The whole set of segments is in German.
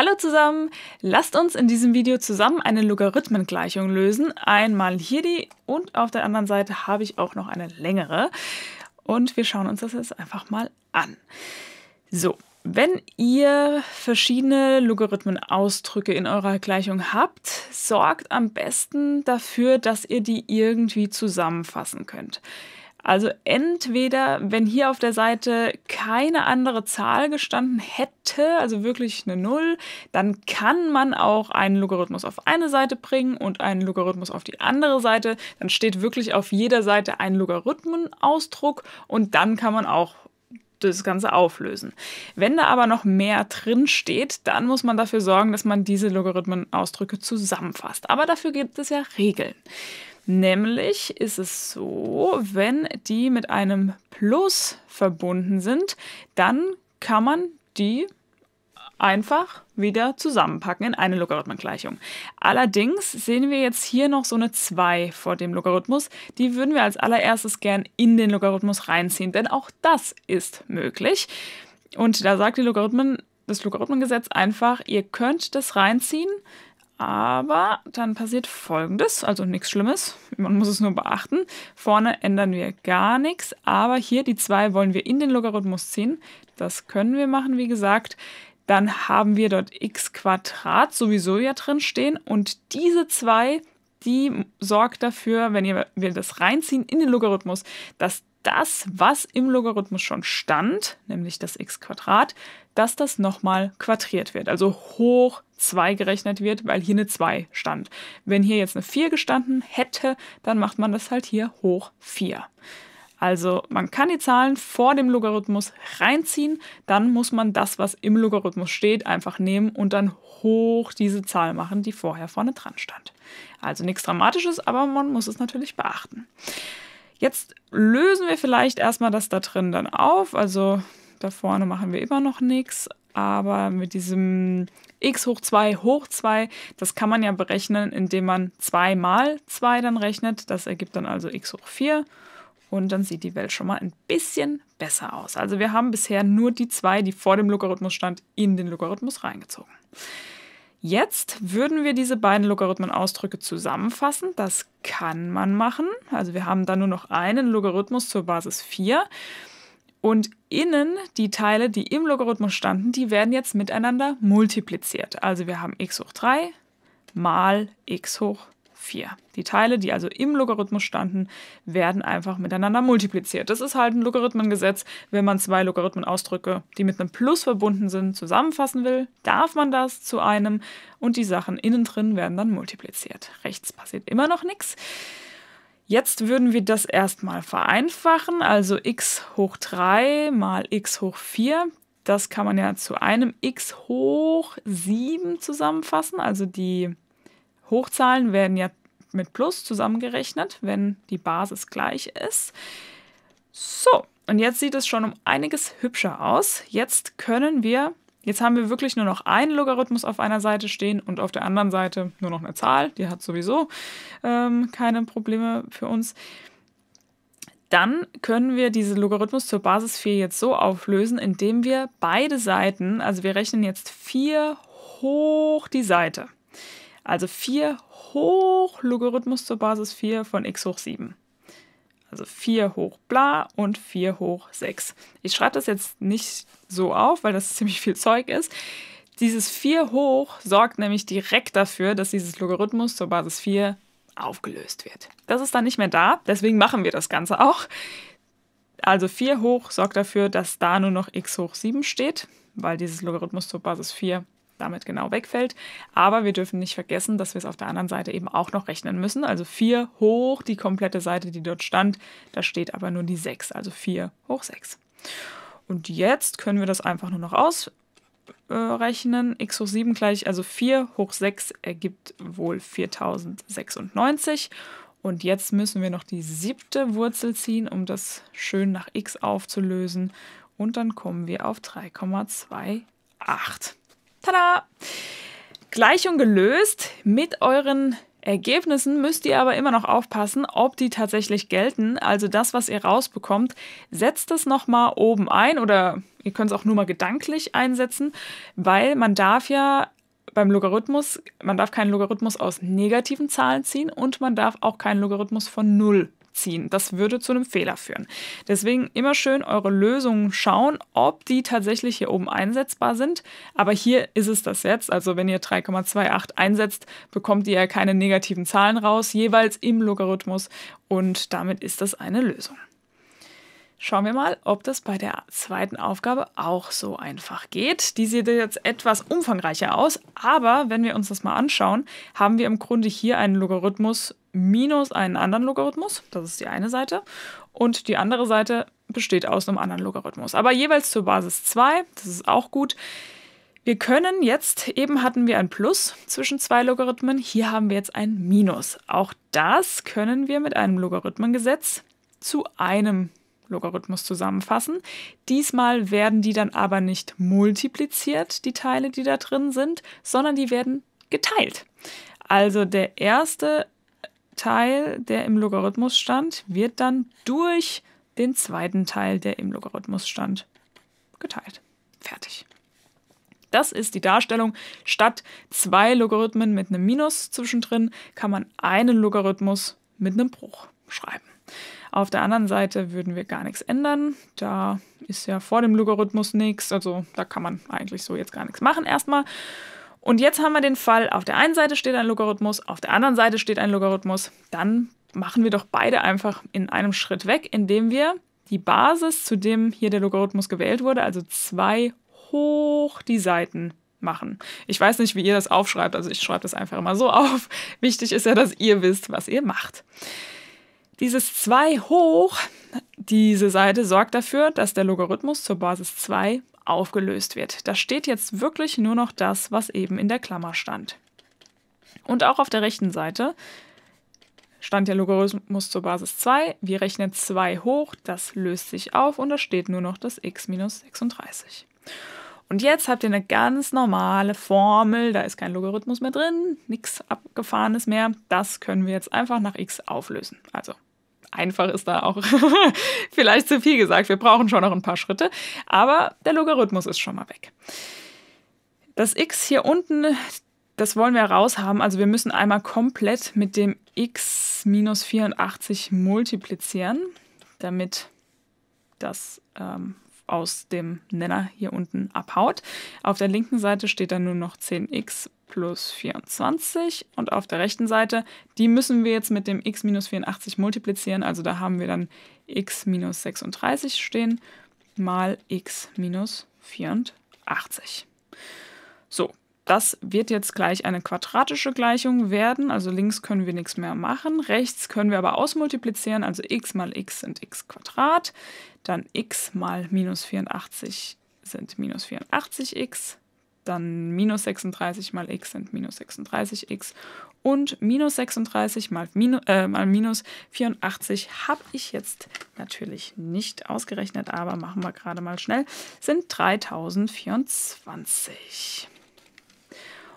Hallo zusammen! Lasst uns in diesem Video zusammen eine Logarithmengleichung lösen. Einmal hier die und auf der anderen Seite habe ich auch noch eine längere. Und wir schauen uns das jetzt einfach mal an. So, wenn ihr verschiedene Logarithmenausdrücke in eurer Gleichung habt, sorgt am besten dafür, dass ihr die irgendwie zusammenfassen könnt. Also entweder, wenn hier auf der Seite keine andere Zahl gestanden hätte, also wirklich eine Null, dann kann man auch einen Logarithmus auf eine Seite bringen und einen Logarithmus auf die andere Seite. Dann steht wirklich auf jeder Seite ein Logarithmenausdruck und dann kann man auch das Ganze auflösen. Wenn da aber noch mehr drin steht, dann muss man dafür sorgen, dass man diese Logarithmenausdrücke zusammenfasst. Aber dafür gibt es ja Regeln. Nämlich ist es so, wenn die mit einem Plus verbunden sind, dann kann man die einfach wieder zusammenpacken in eine Logarithmengleichung. Allerdings sehen wir jetzt hier noch so eine 2 vor dem Logarithmus. Die würden wir als allererstes gern in den Logarithmus reinziehen, denn auch das ist möglich. Und da sagt die Logarithmen, das Logarithmengesetz einfach, ihr könnt das reinziehen, aber dann passiert Folgendes, also nichts Schlimmes, man muss es nur beachten. Vorne ändern wir gar nichts, aber hier die 2 wollen wir in den Logarithmus ziehen. Das können wir machen, wie gesagt. Dann haben wir dort x Quadrat sowieso ja drin stehen und diese 2 die sorgt dafür, wenn wir das reinziehen in den Logarithmus, dass das, was im Logarithmus schon stand, nämlich das x, dass das nochmal quadriert wird, also hoch 2 gerechnet wird, weil hier eine 2 stand. Wenn hier jetzt eine 4 gestanden hätte, dann macht man das halt hier hoch 4. Also man kann die Zahlen vor dem Logarithmus reinziehen, dann muss man das, was im Logarithmus steht, einfach nehmen und dann hoch diese Zahl machen, die vorher vorne dran stand. Also nichts Dramatisches, aber man muss es natürlich beachten. Jetzt lösen wir vielleicht erstmal das da drin dann auf. Also da vorne machen wir immer noch nichts. Aber mit diesem x hoch 2 hoch 2, das kann man ja berechnen, indem man 2 mal 2 dann rechnet. Das ergibt dann also x hoch 4. Und dann sieht die Welt schon mal ein bisschen besser aus. Also wir haben bisher nur die 2, die vor dem Logarithmus stand, in den Logarithmus reingezogen. Jetzt würden wir diese beiden Logarithmenausdrücke zusammenfassen. Das kann man machen. Also wir haben dann nur noch einen Logarithmus zur Basis 4. Und innen die Teile, die im Logarithmus standen, die werden jetzt miteinander multipliziert. Also wir haben x hoch 3 mal x hoch 4. 4. Die Teile, die also im Logarithmus standen, werden einfach miteinander multipliziert. Das ist halt ein Logarithmengesetz. Wenn man zwei Logarithmenausdrücke, die mit einem Plus verbunden sind, zusammenfassen will, darf man das zu einem und die Sachen innen drin werden dann multipliziert. Rechts passiert immer noch nichts. Jetzt würden wir das erstmal vereinfachen, also x hoch 3 mal x hoch 4. Das kann man ja zu einem x hoch 7 zusammenfassen, also die Hochzahlen werden ja mit Plus zusammengerechnet, wenn die Basis gleich ist. So, und jetzt sieht es schon um einiges hübscher aus. Jetzt können wir, jetzt haben wir wirklich nur noch einen Logarithmus auf einer Seite stehen und auf der anderen Seite nur noch eine Zahl. Die hat sowieso ähm, keine Probleme für uns. Dann können wir diesen Logarithmus zur Basis 4 jetzt so auflösen, indem wir beide Seiten, also wir rechnen jetzt 4 hoch die Seite. Also 4 hoch Logarithmus zur Basis 4 von x hoch 7. Also 4 hoch bla und 4 hoch 6. Ich schreibe das jetzt nicht so auf, weil das ziemlich viel Zeug ist. Dieses 4 hoch sorgt nämlich direkt dafür, dass dieses Logarithmus zur Basis 4 aufgelöst wird. Das ist dann nicht mehr da, deswegen machen wir das Ganze auch. Also 4 hoch sorgt dafür, dass da nur noch x hoch 7 steht, weil dieses Logarithmus zur Basis 4 damit genau wegfällt. Aber wir dürfen nicht vergessen, dass wir es auf der anderen Seite eben auch noch rechnen müssen. Also 4 hoch die komplette Seite, die dort stand. Da steht aber nur die 6, also 4 hoch 6. Und jetzt können wir das einfach nur noch ausrechnen. x hoch 7 gleich, also 4 hoch 6 ergibt wohl 4096. Und jetzt müssen wir noch die siebte Wurzel ziehen, um das schön nach x aufzulösen. Und dann kommen wir auf 3,28. Tada! Gleichung gelöst. Mit euren Ergebnissen müsst ihr aber immer noch aufpassen, ob die tatsächlich gelten. Also das, was ihr rausbekommt, setzt es nochmal oben ein oder ihr könnt es auch nur mal gedanklich einsetzen, weil man darf ja beim Logarithmus, man darf keinen Logarithmus aus negativen Zahlen ziehen und man darf auch keinen Logarithmus von null abziehen. Das würde zu einem Fehler führen. Deswegen immer schön eure Lösungen schauen, ob die tatsächlich hier oben einsetzbar sind. Aber hier ist es das jetzt. Also wenn ihr 3,28 einsetzt, bekommt ihr ja keine negativen Zahlen raus, jeweils im Logarithmus. Und damit ist das eine Lösung. Schauen wir mal, ob das bei der zweiten Aufgabe auch so einfach geht. Die sieht jetzt etwas umfangreicher aus, aber wenn wir uns das mal anschauen, haben wir im Grunde hier einen Logarithmus minus einen anderen Logarithmus. Das ist die eine Seite. Und die andere Seite besteht aus einem anderen Logarithmus. Aber jeweils zur Basis 2. Das ist auch gut. Wir können jetzt, eben hatten wir ein Plus zwischen zwei Logarithmen, hier haben wir jetzt ein Minus. Auch das können wir mit einem Logarithmengesetz zu einem Logarithmus zusammenfassen. Diesmal werden die dann aber nicht multipliziert, die Teile, die da drin sind, sondern die werden geteilt. Also der erste Teil, der im Logarithmus stand, wird dann durch den zweiten Teil, der im Logarithmus stand, geteilt. Fertig. Das ist die Darstellung. Statt zwei Logarithmen mit einem Minus zwischendrin kann man einen Logarithmus mit einem Bruch schreiben. Auf der anderen Seite würden wir gar nichts ändern. Da ist ja vor dem Logarithmus nichts. Also da kann man eigentlich so jetzt gar nichts machen erstmal. Und jetzt haben wir den Fall, auf der einen Seite steht ein Logarithmus, auf der anderen Seite steht ein Logarithmus. Dann machen wir doch beide einfach in einem Schritt weg, indem wir die Basis, zu dem hier der Logarithmus gewählt wurde, also 2 hoch die Seiten machen. Ich weiß nicht, wie ihr das aufschreibt, also ich schreibe das einfach immer so auf. Wichtig ist ja, dass ihr wisst, was ihr macht. Dieses 2 hoch, diese Seite sorgt dafür, dass der Logarithmus zur Basis 2 aufgelöst wird. Da steht jetzt wirklich nur noch das, was eben in der Klammer stand. Und auch auf der rechten Seite stand der Logarithmus zur Basis 2. Wir rechnen 2 hoch, das löst sich auf und da steht nur noch das x minus 36. Und jetzt habt ihr eine ganz normale Formel, da ist kein Logarithmus mehr drin, nichts abgefahrenes mehr. Das können wir jetzt einfach nach x auflösen. Also einfach ist da auch vielleicht zu viel gesagt. Wir brauchen schon noch ein paar Schritte, aber der Logarithmus ist schon mal weg. Das x hier unten, das wollen wir raushaben. Also wir müssen einmal komplett mit dem x minus 84 multiplizieren, damit das ähm, aus dem Nenner hier unten abhaut. Auf der linken Seite steht dann nur noch 10x plus 24 und auf der rechten Seite, die müssen wir jetzt mit dem x minus 84 multiplizieren. Also da haben wir dann x minus 36 stehen mal x minus 84. So, das wird jetzt gleich eine quadratische Gleichung werden. Also links können wir nichts mehr machen. Rechts können wir aber ausmultiplizieren. Also x mal x sind x Quadrat. Dann x mal minus 84 sind minus 84x dann minus 36 mal x sind minus 36x und minus 36 mal minus, äh, mal minus 84 habe ich jetzt natürlich nicht ausgerechnet, aber machen wir gerade mal schnell, sind 3024.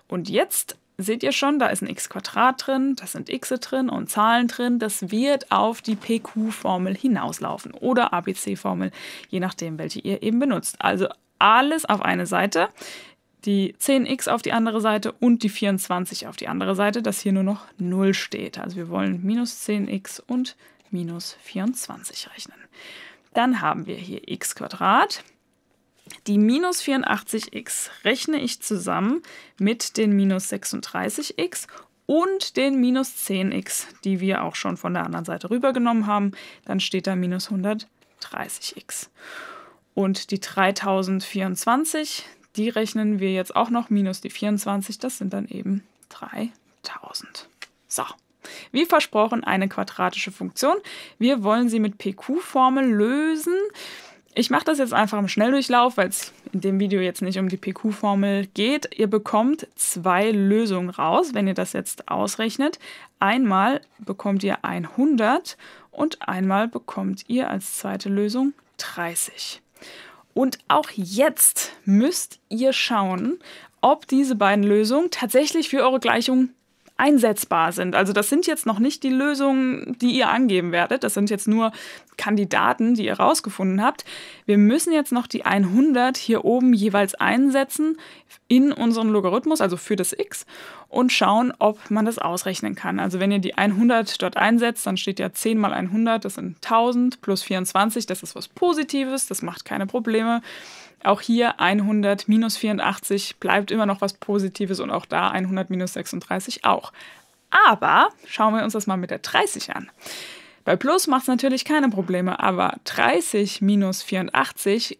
Und jetzt seht ihr schon, da ist ein x Quadrat drin, das sind x drin und Zahlen drin. Das wird auf die PQ-Formel hinauslaufen oder ABC-Formel, je nachdem, welche ihr eben benutzt. Also alles auf eine Seite die 10x auf die andere Seite und die 24 auf die andere Seite, dass hier nur noch 0 steht. Also wir wollen minus 10x und minus 24 rechnen. Dann haben wir hier x Quadrat. Die minus 84x rechne ich zusammen mit den minus 36x und den minus 10x, die wir auch schon von der anderen Seite rübergenommen haben. Dann steht da minus 130x. Und die 3024, die rechnen wir jetzt auch noch minus die 24, das sind dann eben 3000. So. Wie versprochen, eine quadratische Funktion. Wir wollen sie mit PQ-Formel lösen. Ich mache das jetzt einfach im Schnelldurchlauf, weil es in dem Video jetzt nicht um die PQ-Formel geht. Ihr bekommt zwei Lösungen raus, wenn ihr das jetzt ausrechnet. Einmal bekommt ihr 100 und einmal bekommt ihr als zweite Lösung 30. Und auch jetzt müsst ihr schauen, ob diese beiden Lösungen tatsächlich für eure Gleichung einsetzbar sind. Also das sind jetzt noch nicht die Lösungen, die ihr angeben werdet. Das sind jetzt nur Kandidaten, die ihr rausgefunden habt. Wir müssen jetzt noch die 100 hier oben jeweils einsetzen in unseren Logarithmus, also für das x, und schauen, ob man das ausrechnen kann. Also wenn ihr die 100 dort einsetzt, dann steht ja 10 mal 100, das sind 1000 plus 24, das ist was Positives, das macht keine Probleme. Auch hier 100 minus 84 bleibt immer noch was Positives und auch da 100 minus 36 auch. Aber schauen wir uns das mal mit der 30 an. Bei Plus macht es natürlich keine Probleme, aber 30 minus 84,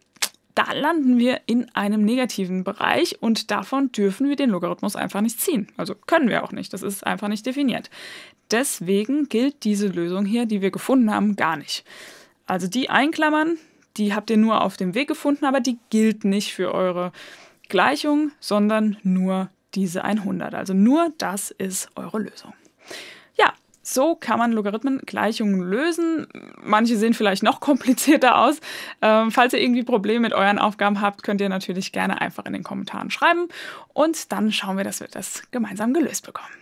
da landen wir in einem negativen Bereich und davon dürfen wir den Logarithmus einfach nicht ziehen. Also können wir auch nicht, das ist einfach nicht definiert. Deswegen gilt diese Lösung hier, die wir gefunden haben, gar nicht. Also die einklammern, die habt ihr nur auf dem Weg gefunden, aber die gilt nicht für eure Gleichung, sondern nur diese 100. Also nur das ist eure Lösung. Ja, so kann man Logarithmengleichungen lösen. Manche sehen vielleicht noch komplizierter aus. Ähm, falls ihr irgendwie Probleme mit euren Aufgaben habt, könnt ihr natürlich gerne einfach in den Kommentaren schreiben und dann schauen wir, dass wir das gemeinsam gelöst bekommen.